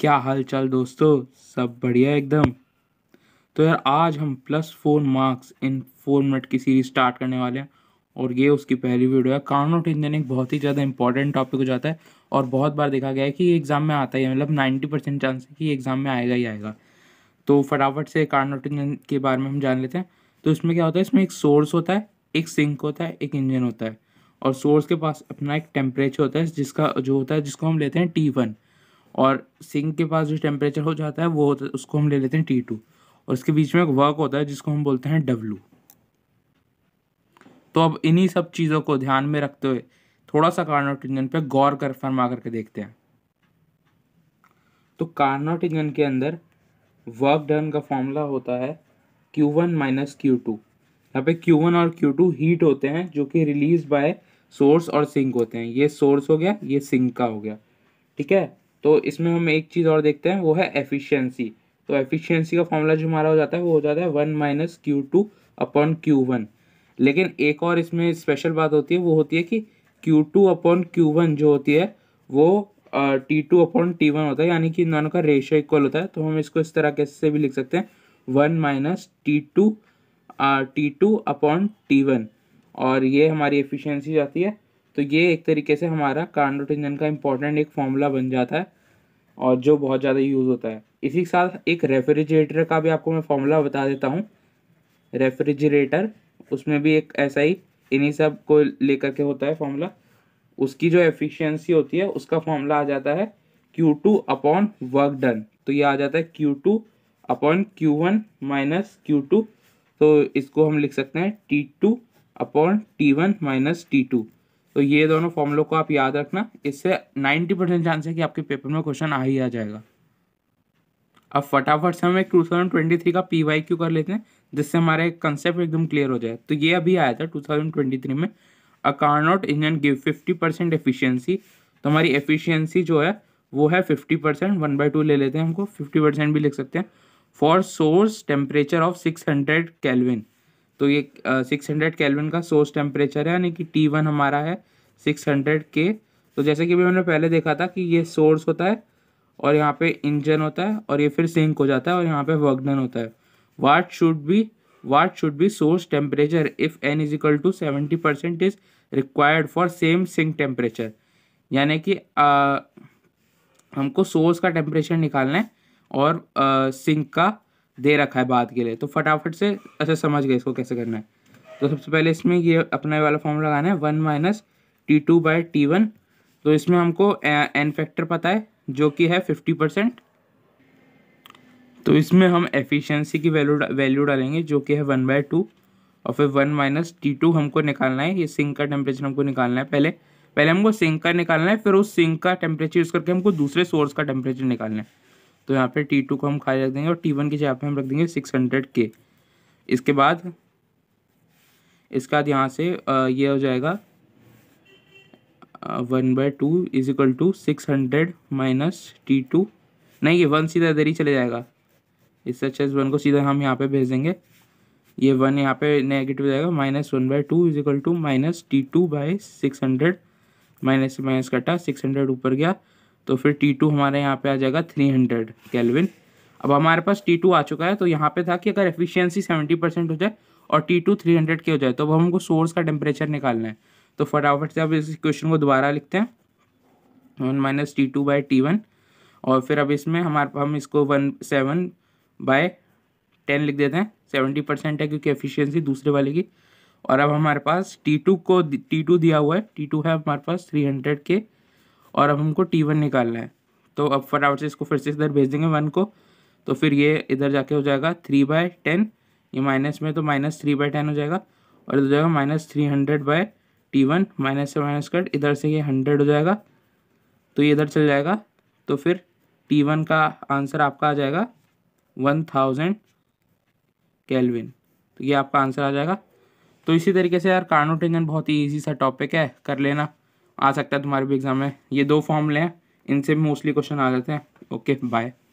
क्या हाल चाल दोस्तों सब बढ़िया एकदम तो यार आज हम plus four marks in four minute की सीरीज स्टार्ट करने वाले हैं और ये उसकी पहली वीडियो है काउंट आउट इंजन एक बहुत ही ज़्यादा इंपॉर्टेंट टॉपिक हो जाता है और बहुत बार देखा गया है कि एग्ज़ाम में आता ही है मतलब नाइन्टी परसेंट चांस है कि एग्ज़ाम में आएगा ही आएगा तो फटाफट से कार्नोट इंजन के बारे में हम जान लेते हैं तो इसमें क्या होता है इसमें एक सोर्स होता है एक सिंक होता है एक इंजन होता है और सोर्स के पास अपना एक टेम्परेचर होता है जिसका जो होता है जिसको हम लेते हैं टी वन और सिंक के पास जो टेम्परेचर हो जाता है वो होता है उसको हम ले लेते हैं टी टू और इसके बीच में एक वर्क होता है जिसको हम बोलते हैं डब्लू तो अब इन्हीं सब चीज़ों को ध्यान में रखते हुए थोड़ा सा कार्नोट इंजन पर गौर कर फरमा करके देखते हैं तो कार्नोट इंजन के अंदर वर्क डन का फॉर्मूला होता है Q one minus Q two यहाँ पे क्यू वन और क्यू टू हीट होते हैं जो कि रिलीज बाय सोर्स और सिंक होते हैं ये सोर्स हो गया ये सिंक का हो गया ठीक है तो इसमें हम एक चीज़ और देखते हैं वो है एफिशिएंसी तो एफिशिएंसी का फॉर्मूला जो हमारा हो जाता है वो हो जाता है one minus Q two upon Q one लेकिन एक और इसमें स्पेशल बात होती है वो होती है कि Q two upon Q one जो होती है वो T two upon T one होता है यानी कि इन दोनों का रेशियो इक्वल होता है तो हम इसको इस तरह कैसे भी लिख सकते हैं one minus T two T two upon T one और ये हमारी एफिशिएंसी जाती है तो ये एक तरीके से हमारा कार्नोट इंजन का इंपॉर्टेंट एक फॉर्मूला बन जाता है और जो बहुत ज़्यादा यूज़ होता है इसी के साथ एक रेफ्रिजरेटर का भी आपको मैं फॉर्मूला बता देता हूँ रेफ्रिजरेटर उसमें भी एक ऐसा ही इन्हीं सब को लेकर के होता है फॉर्मूला उसकी जो एफिशिएंसी होती है उसका फॉर्मूला आ जाता है Q two upon work done तो ये आ जाता है Q two upon Q one minus Q two तो इसको हम लिख सकते हैं T two upon T one minus T two तो ये दोनों फॉर्मुलों को आप याद रखना इससे नाइन्टी परसेंट चांस है कि आपके पेपर में क्वेश्चन आ ही आ जाएगा अब फटाफट से हम एक टू थाउजेंड ट्वेंटी थ्री का पी वाई क्यू कर लेते हैं जिससे हमारे कंसेप्ट एकदम क्लियर हो जाए तो ये अभी आया था टू थाउजेंड ट्वेंटी थ्री में a Carnot engine give fifty percent efficiency तो हमारी एफिशियंसी जो है वो है fifty percent one by two ले लेते हैं हमको फिफ्टी परसेंट भी लिख सकते हैं four source temperature of six hundred kelvin तो ये सिक्स हंड्रेड कैलविन का सोर्स टेम्परेचर है यानी कि टी वन हमारा है सिक्स हंड्रेड के तो जैसे कि मैंने हमने पहले देखा था कि ये सोर्स होता है और यहाँ पे इंजन होता है और ये फिर सिंक हो जाता है और यहाँ पे वर्कडन होता है what should be what should be source temperature if N is equal to seventy percent is required for same sink temperature यानी कि आ, हमको सोर्स का टेम्परेचर निकालना है और आ, सिंक का दे रखा है बाद के लिए तो फटाफट से अच्छा समझ गए इसको कैसे करना है तो सबसे पहले इसमें ये अपना वाला फॉर्म लगाना है one minus T two by T one तो इसमें हमको एन फैक्टर पता है जो कि है फिफ्टी परसेंट तो इसमें हम एफिशिएंसी की वैल्यू वैल्यू डालेंगे जो कि है वन बाय टू और फिर वन माइनस टी टू हमको निकालना है ये सिंक का टेम्परेचर हमको निकालना है पहले पहले हमको सिंक का निकालना है फिर उस सिंक का टेम्परेचर यूज़ करके हमको दूसरे सोर्स का टेम्परेचर निकालना है तो यहाँ पे टी टू को हम खाली रख देंगे और टी वन की जगह पे हम रख देंगे सिक्स हंड्रेड के इसके बाद इसके बाद यहाँ से ये यह हो जाएगा one by two is equal to six hundred minus T two नहीं ये वन सीधा इधर ही चले जाएगा इससे अच्छा इस वन को सीधा हम यहाँ पे भेज देंगे ये वन यहाँ पे नेगेटिव हो जाएगा minus one by two is equal to minus T two by six hundred minus minus कटा सिक्स हंड्रेड ऊपर गया तो फिर टी टू हमारे यहाँ पे आ जाएगा थ्री हंड्रेड कैलविन अब हमारे पास टी टू आ चुका है तो यहाँ पे था कि अगर एफिशिएंसी सेवेंटी परसेंट हो जाए और टी टू थ्री हंड्रेड के हो जाए तो अब हमको सोर्स का टेम्परेचर निकालना है तो फटाफट से अब इस क्वेश्चन को दोबारा लिखते हैं one minus T two by T one और फिर अब इसमें हमारे हम इसको वन सेवन बाय टेन लिख देते हैं सेवेंटी परसेंट है क्योंकि एफिशियंसी दूसरे वाले की और अब हमारे पास टी टू को टी टू दिया हुआ है टी टू है हमारे पास थ्री हंड्रेड के और अब हमको टी वन निकालना है तो अब फटाफट से इसको फिर से इधर भेज देंगे वन को तो फिर ये इधर जाके हो जाएगा थ्री बाय टेन ये माइनस में तो माइनस थ्री बाय टेन हो जाएगा और इधर हो जाएगा minus three hundred by T one minus से माइनस कट इधर से ये हंड्रेड हो जाएगा तो ये इधर चल जाएगा तो फिर टी वन का आंसर आपका आ जाएगा वन थाउजेंड कैलविन तो ये आपका आंसर आ जाएगा तो इसी तरीके से यार कार्नोट टेंजन बहुत ही ईजी सा टॉपिक है कर लेना आ सकता है तुम्हारे भी एग्जाम में ये दो फॉर्मूले हैं इनसे मोस्टली क्वेश्चन आ जाते हैं ओके बाय